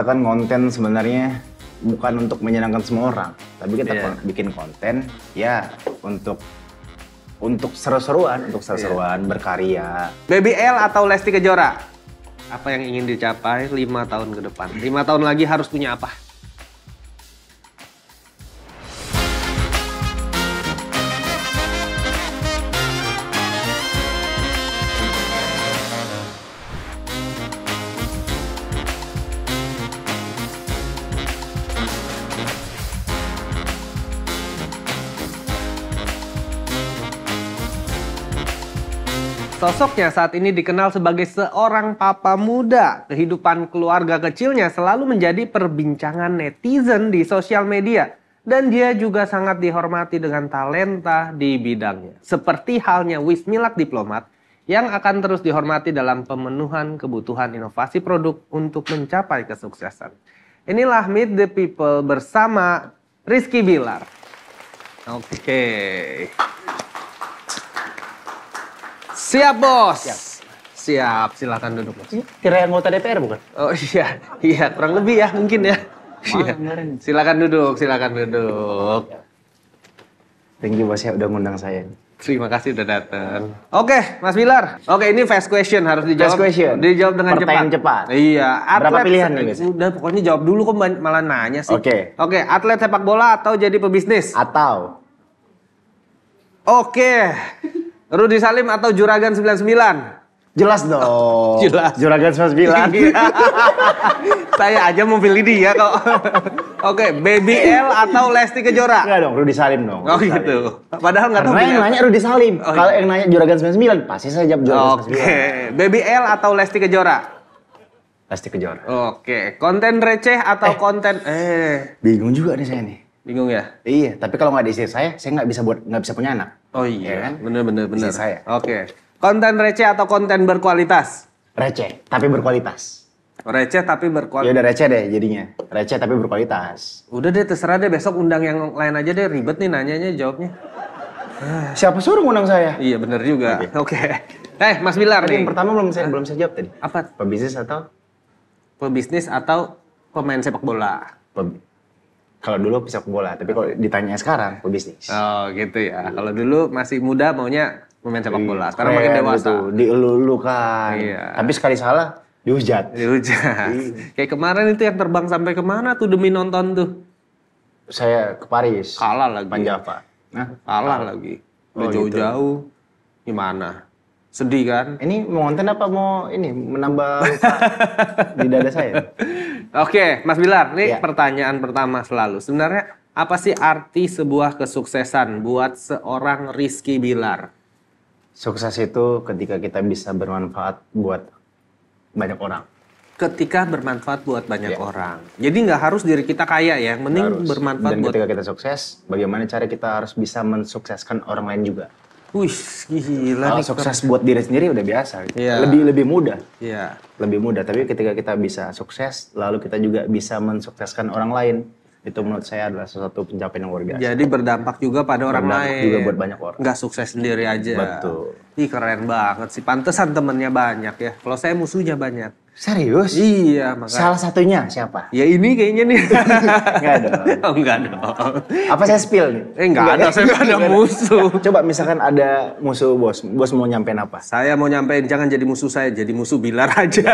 kita kan konten sebenarnya bukan untuk menyenangkan semua orang, tapi kita yeah. bikin konten ya untuk untuk seru-seruan, untuk seru-seruan yeah. berkarya. BBL atau Lesti Kejora? Apa yang ingin dicapai lima tahun ke depan? Lima tahun lagi harus punya apa? Sosoknya saat ini dikenal sebagai seorang papa muda. Kehidupan keluarga kecilnya selalu menjadi perbincangan netizen di sosial media. Dan dia juga sangat dihormati dengan talenta di bidangnya. Seperti halnya Wismilak Diplomat yang akan terus dihormati dalam pemenuhan kebutuhan inovasi produk untuk mencapai kesuksesan. Inilah Meet the People bersama Rizky Bilar. Oke. Okay. Siap, Bos. Siap. Siap, silakan duduk, Bos. Kira anggota DPR bukan? Oh iya, iya, kurang lebih ya mungkin ya. Iya. Silakan duduk, silakan duduk. Ya. Thank you, Bos, ya udah ngundang saya. Terima kasih udah datang. Oke, okay, Mas Bilar. Oke, okay, ini fast question harus dijawab. Fast question. Dijawab dengan Pertanyaan cepat. cepat. Iya. Atlet, Berapa pilihan nih, guys? Udah pokoknya jawab dulu kok malah nanya sih. Oke. Okay. Oke, okay, atlet sepak bola atau jadi pebisnis? Atau. Oke. Okay. Rudi Salim atau Juragan 99? Jelas dong. jelas. Juragan 99. Iya. Saya aja mau pilih dia kok. Oke, okay, Baby L atau Lesti Kejora? Enggak dong, Rudi Salim dong. Oke oh gitu. Salim. gitu. Padahal enggak tahu. yang nanya Rudi Salim. Oh, iya. Kalau yang nanya Juragan 99, pasti saya jawab Juragan okay. 99. Oke, Baby L atau Lesti Kejora? Lesti Kejora. Oke, okay. konten receh atau eh, konten eh bingung juga nih saya nih. Bingung ya? Iya, tapi kalau nggak ada istri saya, saya nggak bisa buat nggak bisa punya anak. Oh iya, ya kan? bener bener bener. Istri saya. Oke. Okay. Konten receh atau konten berkualitas? Receh, tapi berkualitas. Receh tapi berkualitas. Ya udah receh deh jadinya. Receh tapi berkualitas. Udah deh terserah deh besok undang yang lain aja deh ribet nih nanyanya jawabnya. Siapa suruh undang saya? Iya bener juga. Oke. Okay. Eh Mas Bilar nih. Yang pertama belum saya, uh, belum saya jawab tadi. Apa? Pebisnis atau? Pebisnis atau pemain sepak bola? Pe kalau dulu pesepak bola, tapi kalau ditanya sekarang oh, bisnis. Oh gitu ya. Kalau dulu masih muda maunya pemain sepak bola. Sekarang makin dewasa. Gitu. Dielulukan. Iya. Tapi sekali salah dihujat. Dihujat. Iya. Kayak kemarin itu yang terbang sampai kemana tuh demi nonton tuh? Saya ke Paris. Kalah lagi. Panjava. Nah, kalah, kalah lagi. Udah oh, gitu. jauh-jauh. Gitu. Jauh. Gimana? Sedih kan? Ini mau konten apa mau ini menambah di dada saya? Oke, Mas Bilar, ini ya. pertanyaan pertama selalu. Sebenarnya apa sih arti sebuah kesuksesan buat seorang Rizky Bilar? Sukses itu ketika kita bisa bermanfaat buat banyak orang. Ketika bermanfaat buat banyak ya. orang. Jadi nggak harus diri kita kaya ya, mending harus. bermanfaat Dan buat... ketika kita sukses, bagaimana cara kita harus bisa mensukseskan orang lain juga. Wih, gila oh, nih. sukses keren. buat diri sendiri udah biasa. Gitu. Iya. Yeah. Lebih lebih mudah. Iya. Yeah. Lebih mudah. Tapi ketika kita bisa sukses, lalu kita juga bisa mensukseskan orang lain, itu menurut saya adalah sesuatu pencapaian yang luar biasa. Jadi berdampak juga pada orang berdampak lain. Juga buat banyak orang. Gak sukses sendiri aja. Betul. Ih keren banget sih. Pantesan temennya banyak ya. Kalau saya musuhnya banyak. Serius? Iya, makanya. Salah satunya siapa? Ya ini kayaknya nih. enggak ada. Oh, enggak dong. Apa saya spill nih? Eh, enggak, ada, saya enggak ada musuh. Coba misalkan ada musuh bos, bos mau nyampein apa? Saya mau nyampein, jangan jadi musuh saya, jadi musuh Bilar aja.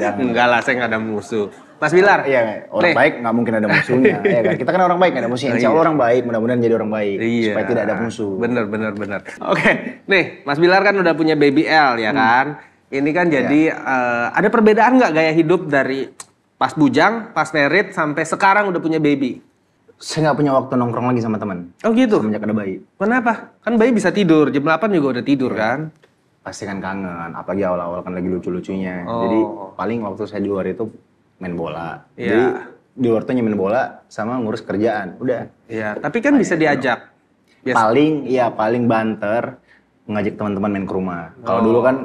Ya, ya. enggak lah, saya enggak ada musuh. Mas Bilar. Iya, iya. orang Nek. baik nggak mungkin ada musuhnya. ya kan? Kita kan orang baik nggak ada musuhnya. Insya Allah iya. orang baik, mudah-mudahan jadi orang baik. Iya. Supaya tidak ada musuh. Bener, bener, bener. Oke, nih Mas Bilar kan udah punya baby L ya hmm. kan? Ini kan iya. jadi ya. uh, ada perbedaan nggak gaya hidup dari pas bujang, pas merit sampai sekarang udah punya baby? Saya nggak punya waktu nongkrong lagi sama teman. Oh gitu. Semenjak ada bayi. Kenapa? Kan bayi bisa tidur, jam 8 juga udah tidur ya. kan? Pasti kan kangen, apalagi awal-awal kan lagi lucu-lucunya. Oh. Jadi paling waktu saya di luar itu main bola. Ya. Jadi di luar tuh main bola sama ngurus kerjaan, udah. Iya, tapi kan bisa diajak. Paling, ya paling banter ngajak teman-teman main ke rumah. Kalau oh. dulu kan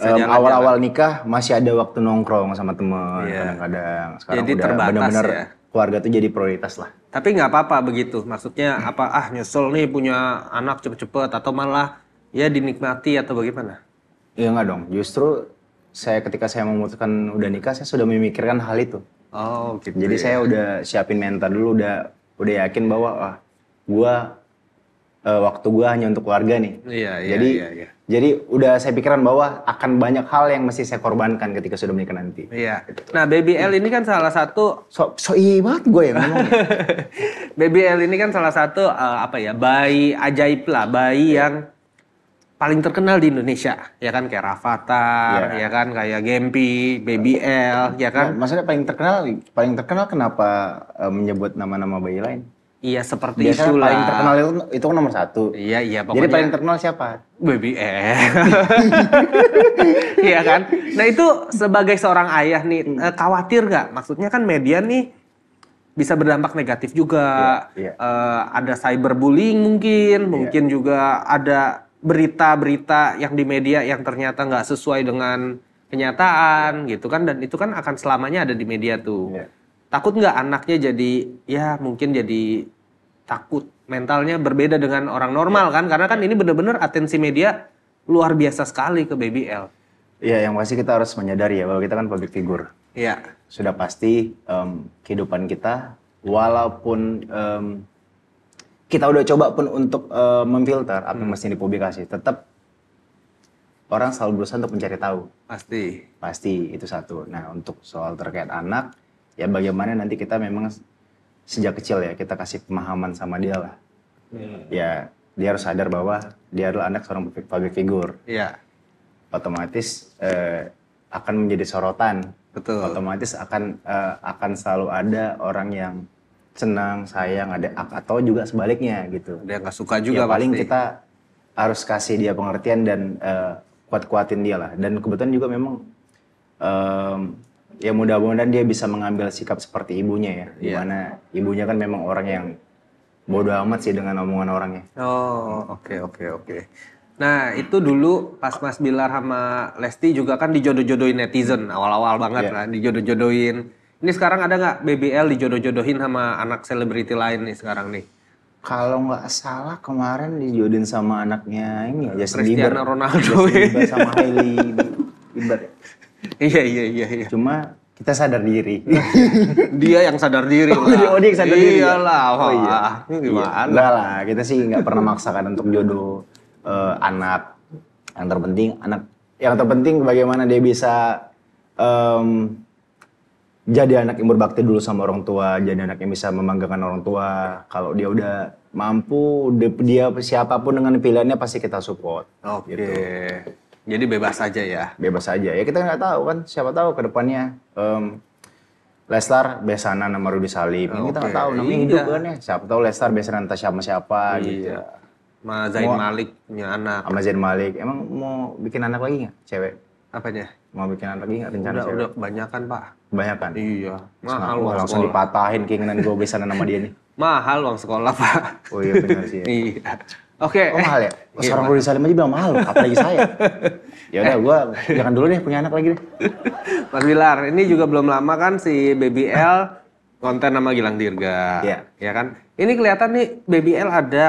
um, awal-awal nikah masih ada waktu nongkrong sama temen yeah. kadang-kadang. Sekarang jadi udah benar bener ya. keluarga tuh jadi prioritas lah. Tapi nggak apa-apa begitu. Maksudnya hmm. apa ah nyesel nih punya anak cepet-cepet atau malah ya dinikmati atau bagaimana? Iya nggak dong. Justru saya ketika saya memutuskan udah nikah saya sudah memikirkan hal itu. Oh, gitu. Jadi ya. saya udah siapin mental dulu udah udah yakin bahwa ah gua uh, waktu gue hanya untuk keluarga nih. Iya, iya, jadi, iya, iya. jadi udah saya pikiran bahwa akan banyak hal yang mesti saya korbankan ketika sudah menikah nanti. Iya. Gitu. Nah, BBL ini kan salah satu so, so banget gue ya ngomongnya. BBL ini kan salah satu uh, apa ya bayi ajaib lah, bayi yeah. yang paling terkenal di Indonesia, ya kan kayak Rafata, yeah. ya kan kayak Gempi, BBL, ya kan. Nah, maksudnya paling terkenal, paling terkenal kenapa uh, menyebut nama-nama bayi lain? Iya seperti Biasanya itulah. paling terkenal itu, itu kan nomor satu. Iya iya pokoknya. Jadi paling terkenal siapa? Baby eh, iya kan. Nah itu sebagai seorang ayah nih hmm. Eh, khawatir gak? Maksudnya kan media nih bisa berdampak negatif juga. Yeah, yeah. Uh, ada cyberbullying mungkin, iya. mungkin juga ada berita-berita yang di media yang ternyata gak sesuai dengan kenyataan gitu kan dan itu kan akan selamanya ada di media tuh. Yeah takut nggak anaknya jadi ya mungkin jadi takut mentalnya berbeda dengan orang normal ya. kan karena kan ya. ini bener-bener atensi media luar biasa sekali ke BBL. Iya, yang pasti kita harus menyadari ya bahwa kita kan public figure. Iya. Sudah pasti um, kehidupan kita walaupun um, kita udah coba pun untuk uh, memfilter apa hmm. yang mesti dipublikasi, tetap orang selalu berusaha untuk mencari tahu. Pasti. Pasti itu satu. Nah, untuk soal terkait anak ya bagaimana nanti kita memang sejak kecil ya kita kasih pemahaman sama dia lah yeah. ya dia harus sadar bahwa dia adalah anak seorang public figure yeah. otomatis eh, akan menjadi sorotan betul otomatis akan eh, akan selalu ada orang yang senang sayang ada atau juga sebaliknya gitu dia nggak suka juga ya, paling pasti. kita harus kasih dia pengertian dan eh, kuat-kuatin dia lah dan kebetulan juga memang um, ya mudah-mudahan dia bisa mengambil sikap seperti ibunya ya. Yeah. Dimana ibunya kan memang orang yang bodoh amat sih dengan omongan orangnya. Oh, oke oke oke. Nah, itu dulu pas Mas Bilar sama Lesti juga kan dijodoh-jodohin netizen awal-awal banget yeah. Iya. kan, dijodoh-jodohin. Ini sekarang ada nggak BBL dijodoh-jodohin sama anak selebriti lain nih sekarang nih? Kalau nggak salah kemarin dijodohin sama anaknya ini ya Justin Cristiano Bieber. Ronaldo. Justin Bieber sama Hailey Bieber. Iya iya iya. iya. Cuma kita sadar diri. dia yang sadar diri. Oh, lah. oh dia yang sadar Iyalah, diri. Ya? wah. Oh, iya. Ini iya. gimana? Enggak lah, kita sih nggak pernah maksakan untuk jodoh uh, anak. Yang terpenting anak yang terpenting bagaimana dia bisa um, jadi anak yang berbakti dulu sama orang tua, jadi anak yang bisa membanggakan orang tua. Kalau dia udah mampu, dia siapapun dengan pilihannya pasti kita support. Oke. Okay. Gitu. Jadi bebas aja ya. Bebas aja. Ya kita nggak tahu kan siapa tahu ke depannya um, Leslar besana nama Rudi Salim. Ini kita nggak tahu namanya iya. hidup kan ya. Siapa tahu Leslar besana entah siapa siapa iya. gitu. Sama Zain mau, Malik punya anak. Sama Zain Malik. Emang mau bikin anak lagi nggak cewek? Apanya? Mau bikin anak lagi nggak rencana udah, cewek? Udah kan pak. kan. Iya. Mahal uang Langsung sekolah. dipatahin keinginan gue besana nama dia nih. Mahal uang sekolah pak. Oh iya benar sih ya. iya. Oke. Okay. Oh mahal ya? Mas yeah, iya. orang Rudy Salim aja bilang mahal, apalagi saya. ya udah gue jangan dulu deh punya anak lagi deh. Mas Bilar, ini juga belum lama kan si BBL konten nama Gilang Dirga. Iya. Yeah. Ya kan? Ini kelihatan nih BBL ada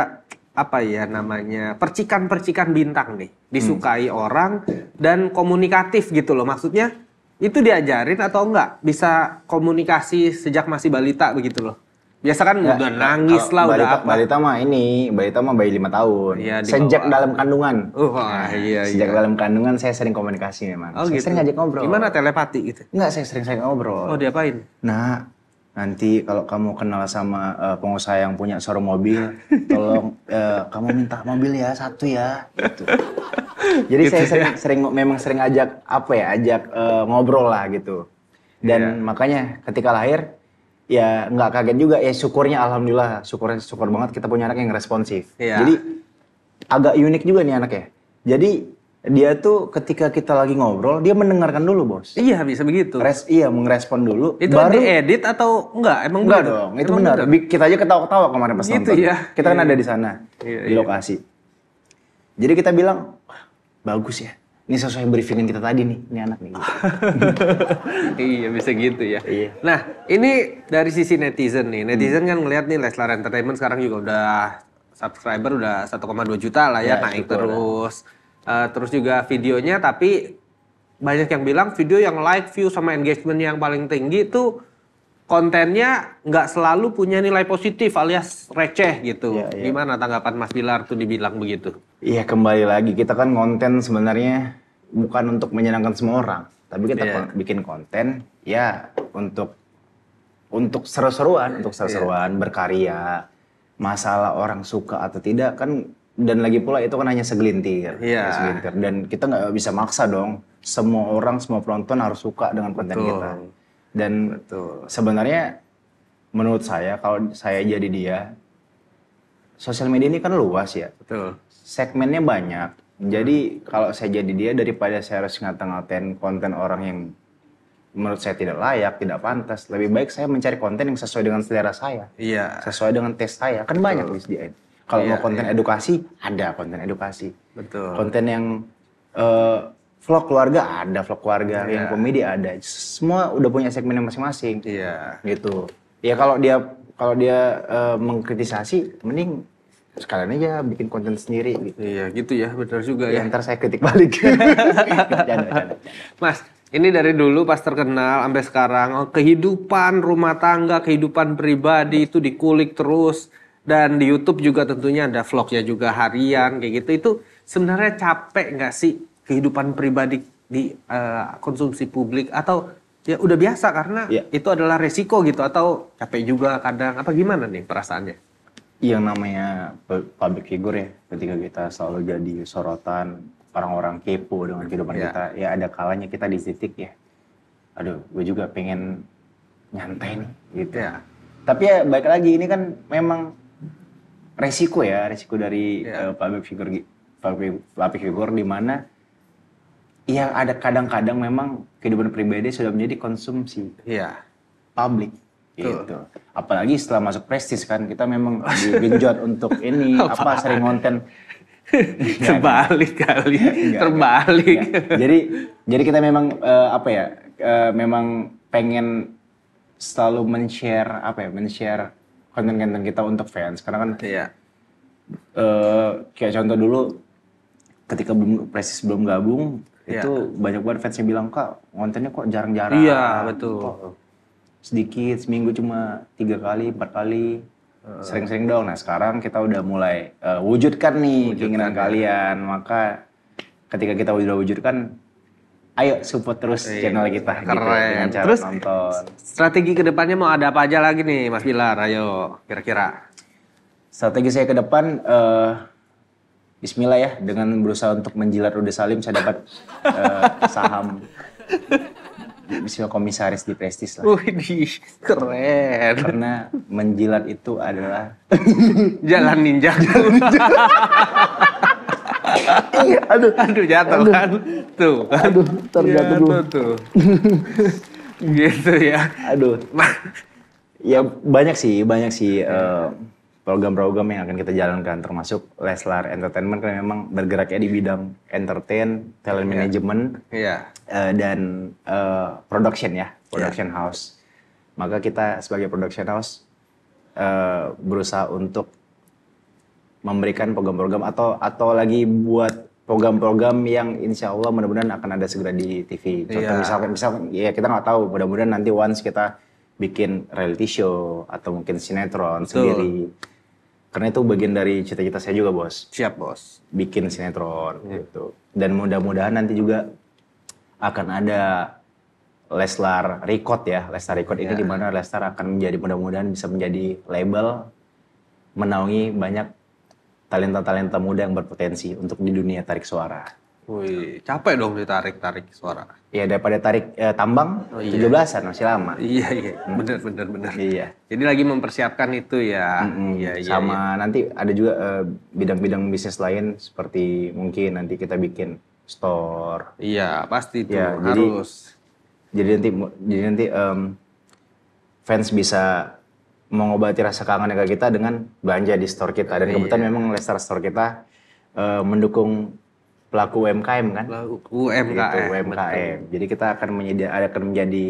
apa ya namanya percikan-percikan bintang nih disukai hmm. orang dan komunikatif gitu loh maksudnya itu diajarin atau enggak bisa komunikasi sejak masih balita begitu loh Biasa kan ya, udah nangis lah, balita, udah apa. Balita mah ini, balita mah bayi lima tahun. Ya, Sejak dalam kandungan. Uh, nah, iya, Sejak iya. dalam kandungan saya sering komunikasi memang. Oh, saya gitu. sering ngajak ngobrol. Gimana telepati gitu? Enggak, saya sering saya ngobrol. Oh, diapain? Nah, nanti kalau kamu kenal sama uh, pengusaha yang punya showroom mobil, tolong uh, kamu minta mobil ya satu ya, gitu. Jadi gitu saya sering, ya? sering memang sering ajak apa ya, ajak uh, ngobrol lah gitu. Dan yeah. makanya ketika lahir ya nggak kaget juga ya syukurnya alhamdulillah syukur syukur banget kita punya anak yang responsif ya. jadi agak unik juga nih anaknya jadi dia tuh ketika kita lagi ngobrol dia mendengarkan dulu bos iya bisa begitu Res, iya mengrespon dulu itu baru edit atau enggak emang enggak dong itu emang benar kita aja ketawa-ketawa kemarin pas gitu, ya. kita kan iya. kan ada iya. di sana iya, di iya. lokasi iya. jadi kita bilang bagus ya ini sesuai briefingan kita tadi nih, ini anak nih. iya bisa gitu ya. Iya. Nah ini dari sisi netizen nih, netizen hmm. kan ngelihat nih Leslar Entertainment sekarang juga udah subscriber udah 1,2 juta lah ya, ya naik ya. terus. Uh, terus juga videonya tapi banyak yang bilang video yang like view sama engagement yang paling tinggi itu kontennya nggak selalu punya nilai positif alias receh gitu. Ya, ya. Gimana tanggapan Mas Bilar tuh dibilang begitu? Iya kembali lagi kita kan konten sebenarnya bukan untuk menyenangkan semua orang, tapi kita yeah. bikin konten ya untuk untuk seru-seruan, untuk seru-seruan yeah. berkarya. Masalah orang suka atau tidak kan dan lagi pula itu kan hanya segelintir, yeah. segelintir dan kita nggak bisa maksa dong semua orang semua penonton harus suka dengan konten Betul. kita. Dan Betul. sebenarnya menurut saya kalau saya jadi dia sosial media ini kan luas ya. Betul. Segmennya banyak. Jadi kalau saya jadi dia daripada saya harus ngata-ngatain konten orang yang menurut saya tidak layak, tidak pantas. Lebih baik saya mencari konten yang sesuai dengan selera saya. Iya. Sesuai dengan tes saya. Kan Betul. banyak disediain. Kalau iya, mau konten iya. edukasi, ada konten edukasi. Betul. Konten yang uh, vlog keluarga ada, vlog keluarga iya. yang komedi ada. Semua udah punya segmennya masing-masing. Iya. Gitu. Ya kalau dia kalau dia uh, mengkritisasi, mending sekalian aja bikin konten sendiri gitu. Iya gitu ya, benar juga ya. ya. Ntar saya kritik balik. jangan, jangan. Mas, ini dari dulu pas terkenal sampai sekarang oh, kehidupan rumah tangga, kehidupan pribadi itu dikulik terus dan di YouTube juga tentunya ada vlognya juga harian kayak gitu. Itu sebenarnya capek nggak sih kehidupan pribadi di uh, konsumsi publik atau ya udah biasa karena ya. itu adalah resiko gitu atau capek juga kadang apa gimana nih perasaannya? yang namanya public figure ya ketika kita selalu jadi sorotan orang-orang kepo dengan kehidupan yeah. kita ya ada kalanya kita di titik ya aduh gue juga pengen nyantai nih gitu ya yeah. tapi ya baik lagi ini kan memang resiko ya resiko dari yeah. Iya. uh, public figure public, public figure di mana yang ada kadang-kadang memang kehidupan pribadi sudah menjadi konsumsi yeah. publik Gitu. Apalagi setelah masuk prestis kan kita memang dibinjot untuk ini apa sering konten terbalik kali enggak, terbalik enggak. jadi jadi kita memang uh, apa ya uh, memang pengen selalu men-share apa ya men-share konten-konten kita untuk fans karena kan iya. uh, kayak contoh dulu ketika belum presis belum gabung iya. itu banyak banget fans yang bilang kak kontennya kok jarang-jarang iya betul gitu sedikit seminggu cuma tiga kali empat kali eh. sering-sering dong nah sekarang kita udah mulai uh, wujudkan nih wujudkan keinginan ya. kalian maka ketika kita udah wujudkan ayo support terus iya, channel kita gitu, keren. gitu dengan cara terus, nonton strategi kedepannya mau ada apa aja lagi nih Mas Bilar ayo kira-kira strategi saya ke depan uh, Bismillah ya dengan berusaha untuk menjilat Rude Salim saya dapat uh, saham bisa komisaris di Prestis lah. Wih, keren. Karena menjilat itu adalah jalan ninja. Jalan iya, aduh, aduh jatuh aduh. kan. Tuh. Aduh, terjatuh iya, dulu. Tuh. gitu ya. Aduh. ya banyak sih, banyak sih uh, program-program yang akan kita jalankan termasuk Leslar Entertainment karena memang bergeraknya di bidang entertain, talent yeah. management, yeah. Iya. Uh, dan uh, production ya, iya. production yeah. house. Maka kita sebagai production house uh, berusaha untuk memberikan program-program atau atau lagi buat program-program yang insya Allah mudah-mudahan akan ada segera di TV. Contoh yeah. misalkan, misalkan ya kita nggak tahu, mudah-mudahan nanti once kita bikin reality show atau mungkin sinetron Betul. sendiri karena itu bagian dari cita-cita saya juga, Bos. Siap, Bos. Bikin sinetron yeah. gitu. Dan mudah-mudahan nanti juga akan ada Leslar Record ya. Leslar Record yeah. ini iya. di mana Leslar akan menjadi mudah-mudahan bisa menjadi label menaungi banyak talenta-talenta muda yang berpotensi untuk di dunia tarik suara. Wih, capek dong ditarik-tarik suara. Iya, daripada tarik e, tambang oh, iya. 17-an masih lama. Iya, iya. Hmm. Bener, bener, bener. Iya. Jadi lagi mempersiapkan itu ya. Mm-hmm. Iya, iya, Sama iya. nanti ada juga e, bidang-bidang bisnis lain seperti mungkin nanti kita bikin store. Iya, pasti itu ya, harus. Jadi, jadi nanti jadi nanti um, fans bisa mengobati rasa kangen kita dengan belanja di store kita dan iya. kebetulan memang Lestar store kita uh, mendukung pelaku UMKM kan? Pelaku UMKM. Itu, UMKM. Jadi kita akan menjadi akan menjadi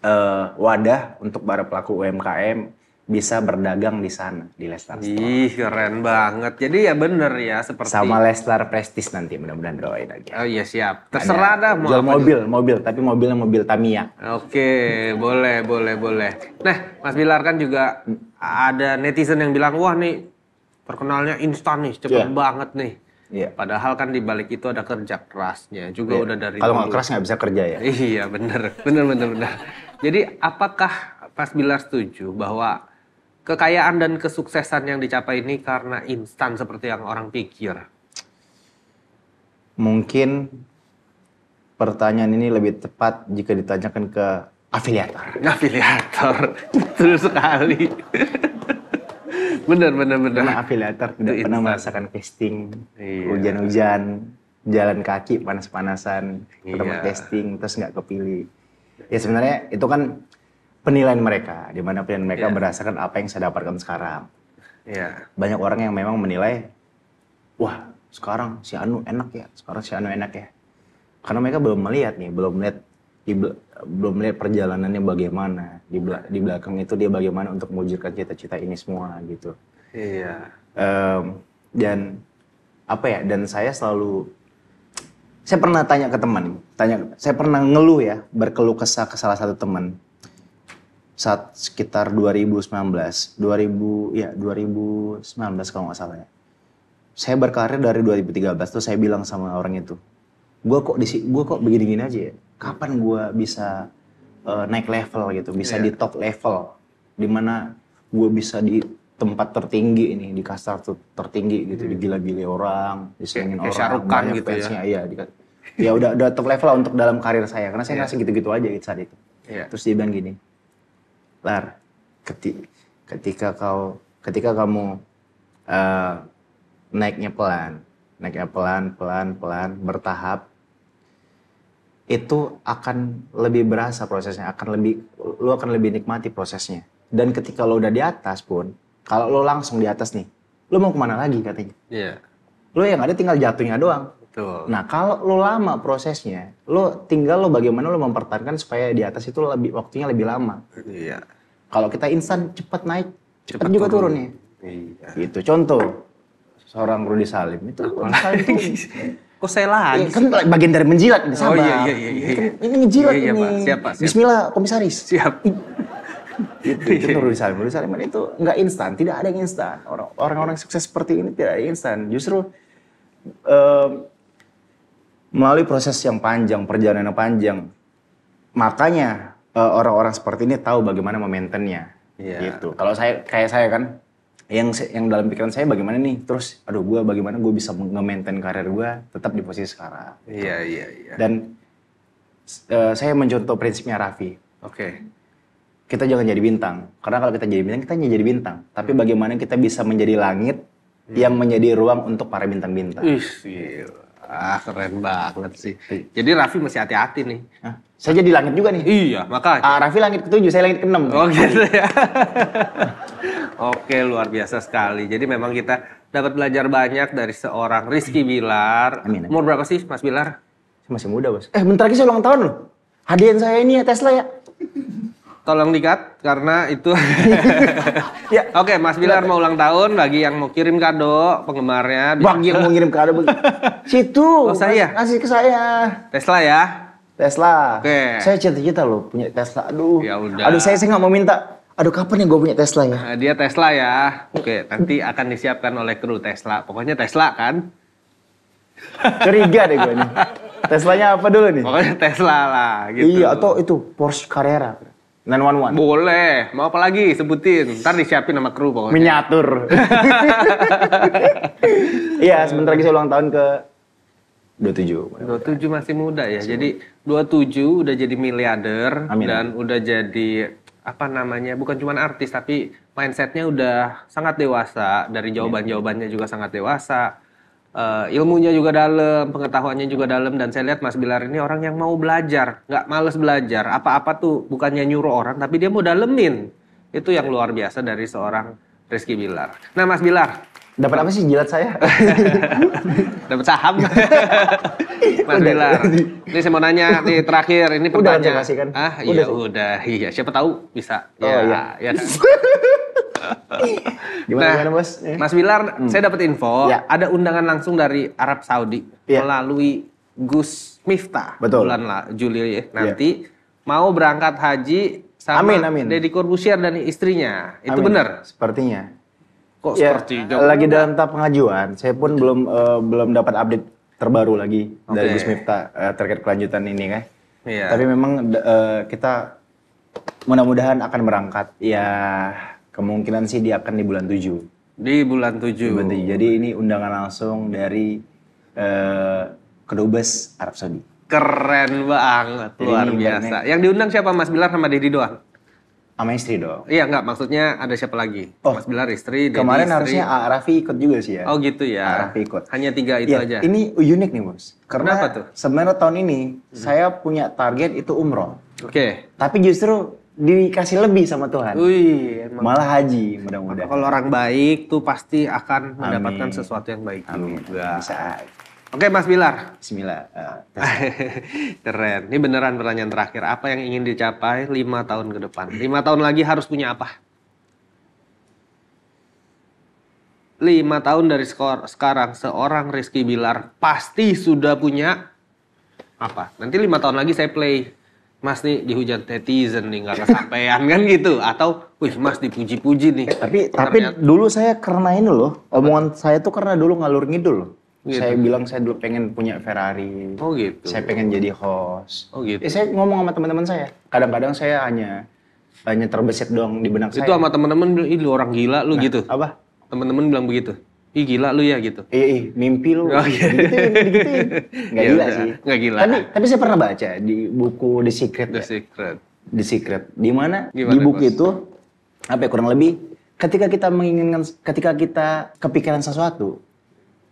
uh, wadah untuk para pelaku UMKM bisa berdagang di sana di Lestar Store. Ih keren banget. Jadi ya bener ya seperti sama Lestar Prestis nanti mudah-mudahan doain aja. Oh iya siap. Terserah dah mau jual mobil, itu. mobil tapi mobilnya mobil Tamiya. Oke, boleh, boleh, boleh. Nah, Mas Bilar kan juga hmm. ada netizen yang bilang, "Wah nih terkenalnya instan nih, cepet yeah. banget nih." Iya. Padahal kan di balik itu ada kerja kerasnya juga iya. udah dari Kalau nggak keras nggak bisa kerja ya. Iya benar, benar, benar, benar. Jadi apakah pas Bilar setuju bahwa kekayaan dan kesuksesan yang dicapai ini karena instan seperti yang orang pikir? Mungkin pertanyaan ini lebih tepat jika ditanyakan ke afiliator. Afiliator, terus sekali bener bener bener. Pernah afiliator tidak pernah merasakan casting iya. hujan-hujan jalan kaki panas-panasan iya. ketemu casting terus nggak kepilih. Ya sebenarnya itu kan penilaian mereka di mana penilaian mereka yeah. berdasarkan apa yang saya dapatkan sekarang. Yeah. Banyak orang yang memang menilai, wah sekarang si Anu enak ya, sekarang si Anu enak ya. Karena mereka belum melihat nih, belum melihat di belum lihat perjalanannya bagaimana di bela, di belakang itu dia bagaimana untuk mewujudkan cita-cita ini semua gitu iya um, dan apa ya dan saya selalu saya pernah tanya ke teman tanya saya pernah ngeluh ya berkeluh kesah ke salah satu teman saat sekitar 2019 2000 ya 2019 kalau nggak salah ya saya berkarir dari 2013 tuh saya bilang sama orang itu gue kok di gue kok begini-gini aja ya kapan gue bisa uh, naik level gitu bisa yeah. di top level dimana gue bisa di tempat tertinggi ini di kasar tertinggi gitu hmm. digila-gili orang disenengin orang kayak gitu ya iya ya udah udah top level lah untuk dalam karir saya karena saya yeah. ngerasa gitu-gitu aja gitu saat itu yeah. terus dia bilang gini lar ketika, ketika kau ketika kamu uh, naiknya pelan naiknya pelan pelan pelan bertahap itu akan lebih berasa prosesnya, akan lebih lu akan lebih nikmati prosesnya. Dan ketika lo udah di atas pun, kalau lo langsung di atas nih, lo mau kemana lagi katanya? Iya. Yeah. Lo yang ada tinggal jatuhnya doang. Betul. Nah kalau lo lama prosesnya, lo tinggal lo bagaimana lo mempertahankan supaya di atas itu lebih waktunya lebih lama. Iya. Yeah. Kalau kita instan cepat naik, cepat, juga turun. ya. Iya. Itu Contoh, seorang Rudy Salim itu Rudy Salim itu Kok saya lagi? Ya, kan bagian dari menjilat ini, oh, sabar. Oh iya iya iya. iya. ini menjilat iya, iya, ini. Pak. Siap, Siap. Bismillah, komisaris. Siap. itu, itu iya. Nurul Salim. Nurul itu nggak instan, tidak ada yang instan. Orang-orang sukses seperti ini tidak ada yang instan. Justru uh, melalui proses yang panjang, perjalanan yang panjang. Makanya eh, orang-orang uh, orang -orang seperti ini tahu bagaimana memaintainnya. Yeah. Gitu. Kalau saya kayak saya kan yang yang dalam pikiran saya bagaimana nih terus aduh gue bagaimana gue bisa nge-maintain karir gue tetap di posisi sekarang yeah, iya iya iya dan uh, saya mencontoh prinsipnya Raffi oke okay. kita jangan jadi bintang karena kalau kita jadi bintang kita hanya jadi bintang tapi hmm. bagaimana kita bisa menjadi langit hmm. yang menjadi ruang untuk para bintang-bintang iya ah keren banget sih jadi Raffi masih hati-hati nih Hah? saya jadi langit juga nih iya makanya ah, Raffi langit ketujuh saya langit keenam oh gitu ya Oke, luar biasa sekali. Jadi memang kita dapat belajar banyak dari seorang Rizky Bilar. Amin, Umur berapa sih Mas Bilar? Saya masih muda, Bos. Eh, bentar lagi saya ulang tahun loh. Hadiah saya ini ya Tesla ya. Tolong dikat karena itu. ya. Oke, Mas Bilar mau ulang tahun bagi yang mau kirim kado penggemarnya. Bagi yang mau kirim kado bagi... situ. Oh, saya. Kasih ya? ke saya. Tesla ya. Tesla. Oke. Saya cita-cita loh punya Tesla. Aduh. Ya udah. Aduh, saya saya nggak mau minta aduh kapan nih gue punya Tesla ya? Eh, dia Tesla ya. Oke, nanti akan disiapkan oleh kru Tesla. Pokoknya Tesla kan? Curiga deh gue nih. Teslanya apa dulu nih? Pokoknya Tesla lah gitu. Iya, atau itu Porsche Carrera. 911. Boleh. Mau apa lagi? Sebutin. Ntar disiapin sama kru pokoknya. Miniatur. Iya, sebentar lagi saya ulang tahun ke 27. 27 masih muda ya. Masih jadi 27 udah jadi miliarder Amin. dan udah jadi apa namanya bukan cuma artis tapi mindsetnya udah sangat dewasa dari iya. jawaban jawabannya juga sangat dewasa uh, ilmunya juga dalam pengetahuannya juga dalam dan saya lihat Mas Bilar ini orang yang mau belajar nggak males belajar apa-apa tuh bukannya nyuruh orang tapi dia mau dalemin itu yang luar biasa dari seorang Rizky Bilar nah Mas Bilar Dapat apa sih jilat saya? Dapat saham. Mas udah, Bilar. Ini saya mau nanya nih terakhir ini pertanyaan. Udah kan? Ah, iya udah. Iya, siapa tahu bisa. Oh, ya, iya. ya. Kan? gimana, nah, gimana bos? Eh. Mas Bilar, hmm. saya dapat info ya. ada undangan langsung dari Arab Saudi ya. melalui Gus Miftah Betul. bulan lah, Juli ya. ya. Nanti ya. mau berangkat haji sama amin, amin. Deddy Corbusier dan istrinya. Itu benar? Sepertinya. Kok ya, seperti itu? Lagi dalam tahap pengajuan. Saya pun belum uh, belum dapat update terbaru lagi okay. dari Gus Miftah uh, terkait kelanjutan ini kan. Iya. Tapi memang uh, kita mudah-mudahan akan berangkat. Ya kemungkinan sih dia akan di bulan 7. Di bulan 7. Di Jadi ini undangan langsung dari uh, Kedubes Arab Saudi. Keren banget, luar biasa. Yang diundang siapa Mas Bilar sama Dedi doang? sama istri dong. Iya enggak, maksudnya ada siapa lagi? Oh, Mas Bilar istri. Denny, kemarin istri. harusnya A. Raffi ikut juga sih ya. Oh gitu ya. A. Raffi ikut. Hanya tiga itu ya, aja. Ini unik nih bos. Karena Kenapa tuh? Sebenarnya tahun ini hmm. saya punya target itu umroh. Oke. Okay. Tapi justru dikasih lebih sama Tuhan. Wih, malah haji mudah-mudahan. Kalau orang baik tuh pasti akan mendapatkan sesuatu yang baik Amin. juga. Bisa. Oke Mas Bilar. Bismillah. Uh, Keren. Ini beneran pertanyaan terakhir. Apa yang ingin dicapai lima tahun ke depan? Lima tahun lagi harus punya apa? Lima tahun dari skor, sekarang seorang Rizky Bilar pasti sudah punya apa? Nanti lima tahun lagi saya play. Mas nih di hujan netizen nih nggak kesampaian kan gitu atau wih Mas dipuji-puji nih. Tapi tapi dulu saya karena ini loh omongan saya tuh karena dulu ngalur ngidul loh. Gitu. Saya bilang saya dulu pengen punya Ferrari. Oh gitu. Saya pengen jadi host. Oh gitu. Eh, saya ngomong sama teman-teman saya. Kadang-kadang saya hanya hanya terbesit dong di benak itu saya. Itu sama teman-teman bilang, lu orang gila lu nah, gitu. Apa? Teman-teman bilang begitu. Ih gila lu ya gitu. Iya, eh, mimpi lu. Oh, iya. Digituin, digituin. Gak ya, gila sih. Gak gila. Tapi, tapi saya pernah baca di buku The Secret. The ya? Secret. The Secret. Di mana di buku itu apa ya kurang lebih ketika kita menginginkan ketika kita kepikiran sesuatu,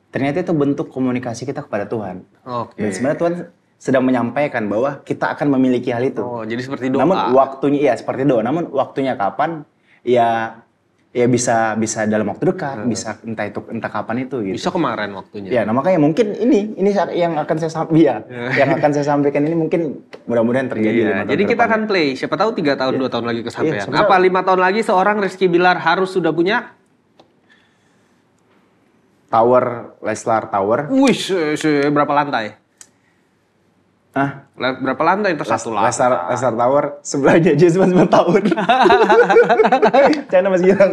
Ternyata itu bentuk komunikasi kita kepada Tuhan. Okay. Dan sebenarnya Tuhan sedang menyampaikan bahwa kita akan memiliki hal itu. Oh, jadi seperti doa. Namun waktunya ya seperti doa. Namun waktunya kapan? Ya ya bisa bisa dalam waktu dekat, hmm. bisa entah itu entah kapan itu gitu. Bisa kemarin waktunya. Ya, nah makanya mungkin ini ini yang akan saya sampaikan ya, yang akan saya sampaikan ini mungkin mudah-mudahan terjadi. Iya. Jadi kita akan play, siapa tahu tiga tahun, iya. dua ya. tahun lagi kesampaian. Iya, ya, Apa lima tahun lagi seorang Rizky Bilar harus sudah punya Tower, Leslar Tower. Wih, berapa lantai? Hah? Berapa lantai itu satu lantai? Leslar, Leslar Tower, sebelahnya Jasmine tahun. Cana masih bilang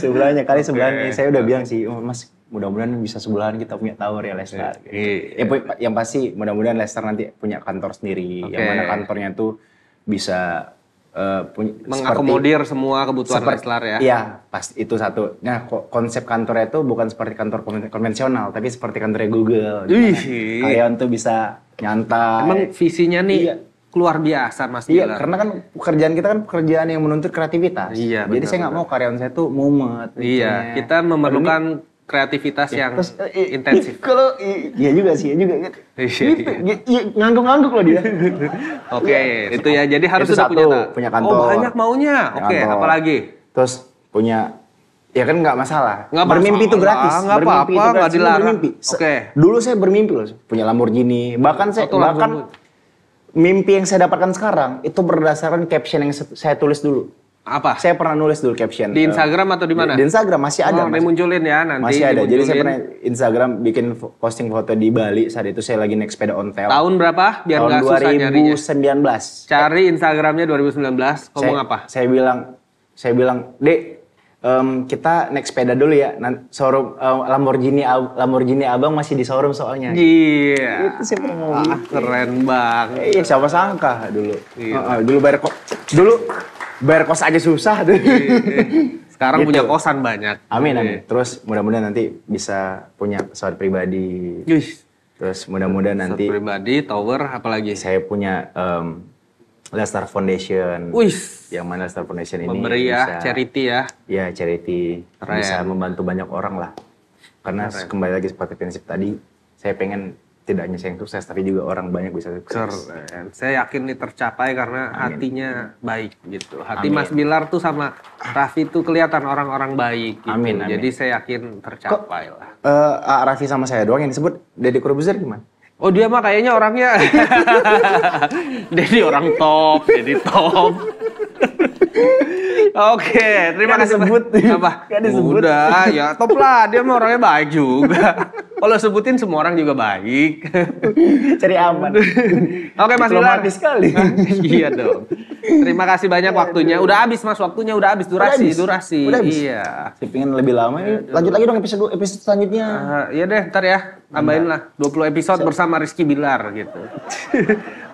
Sebelahnya, kali sebelahnya. Saya udah bilang sih, oh, Mas mudah-mudahan bisa sebulan kita punya tower ya Leicester. Gitu. Iya, yeah. Iya. Ya, yang pasti mudah-mudahan Leicester nanti punya kantor sendiri. Okay. Yang mana kantornya tuh bisa Eh, punya, mengakomodir seperti, semua kebutuhan seperti, wrestler ya. Iya, pas itu satu. Nah, konsep kantornya itu bukan seperti kantor konvensional, tapi seperti kantor Google. Ih. Kalian tuh bisa nyantai. Emang visinya nih iya. luar biasa Mas Iya, Dilar. karena kan pekerjaan kita kan pekerjaan yang menuntut kreativitas. Iya, Jadi betul, saya nggak mau karyawan saya tuh mumet. Iya, kita memerlukan kreativitas ya, yang terus, eh, eh, intensif. Kalau iya juga sih, iya juga. gitu. Ngangguk-ngangguk loh dia. Oke, okay, iya. itu ya. Jadi harus itu satu, punya, punya oh, kantor. Oh, banyak maunya. Oke, okay, apalagi? Terus punya ya kan nggak masalah. Gak bermimpi itu gratis. Enggak apa-apa, enggak dilarang. Bermimpi. Oke. Okay. Dulu saya bermimpi loh, punya Lamborghini. Bahkan saya Atau bahkan Lamborghini. mimpi yang saya dapatkan sekarang itu berdasarkan caption yang saya tulis dulu apa? Saya pernah nulis dulu caption. Di eh, Instagram atau di mana? Di, Instagram masih ada. Oh, masih munculin ya nanti. Masih ada. Jadi saya pernah Instagram bikin posting foto di Bali saat itu saya lagi naik sepeda ontel. Tahun berapa? Biar tahun susah 2019. Cari Instagramnya 2019. Ngomong saya, apa? Saya bilang, saya bilang, dek um, kita naik sepeda dulu ya. showroom um, Lamborghini Lamborghini Abang masih di showroom soalnya. Iya. Itu sih ah, keren banget. Iya, siapa sangka dulu. Iya. Uh, uh, dulu bayar kok. Dulu bayar kos aja susah tuh. Iya, iya. Sekarang gitu. punya kosan banyak. Amin iya. amin. Terus mudah-mudahan nanti bisa punya pesawat pribadi. Terus mudah-mudahan nanti pesawat pribadi, tower, apalagi saya punya um, Lester Foundation. Wis. Yang mana Lester Foundation ini Memberi ya, bisa, charity ya. Ya charity. Keren. Bisa membantu banyak orang lah. Karena Keren. kembali lagi seperti prinsip tadi, saya pengen tidak hanya saya yang sukses tapi juga orang banyak bisa sukses. Keren. Saya yakin ini tercapai karena Amin. hatinya baik gitu. Hati Amin. Mas Bilar tuh sama Raffi tuh kelihatan orang-orang baik gitu. Amin. Amin. Jadi saya yakin tercapai Kok, lah. Uh, Raffi sama saya doang yang disebut Deddy Corbuzier gimana? Oh dia mah kayaknya orangnya Deddy orang top, Deddy top. Oke, terima kasih. Disebut. Apa? Gak disebut. Udah, ya top lah. Dia mah orangnya baik juga. Kalau sebutin semua orang juga baik. Cari aman. Oke, Mas Bilar. habis sekali. iya dong. Terima kasih banyak iya, waktunya. Iya. Udah habis Mas waktunya, udah habis durasi, durasi. Iya. Saya pengen lebih lama ini. Lanjut lagi dong episode episode selanjutnya. Ah, iya deh, ntar ya. Tambahin lah 20 episode bersama Rizky Bilar gitu.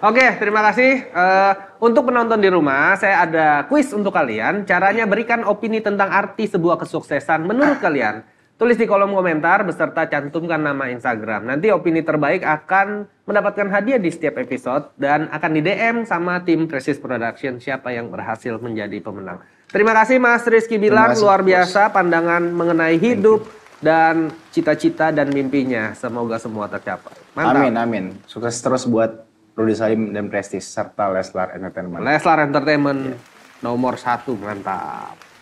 Oke, terima kasih. Uh, untuk penonton di rumah, saya ada kuis untuk kalian. Caranya berikan opini tentang arti sebuah kesuksesan menurut kalian. Tulis di kolom komentar beserta cantumkan nama Instagram. Nanti opini terbaik akan mendapatkan hadiah di setiap episode dan akan di DM sama tim Presis Production siapa yang berhasil menjadi pemenang. Terima kasih Mas Rizky kasih, luar biasa pandangan mengenai hidup dan cita-cita dan mimpinya. Semoga semua tercapai. Mantap. Amin, amin. Sukses terus buat Rudy Salim dan Prestige serta Leslar Entertainment. Leslar Entertainment yeah. nomor satu mantap.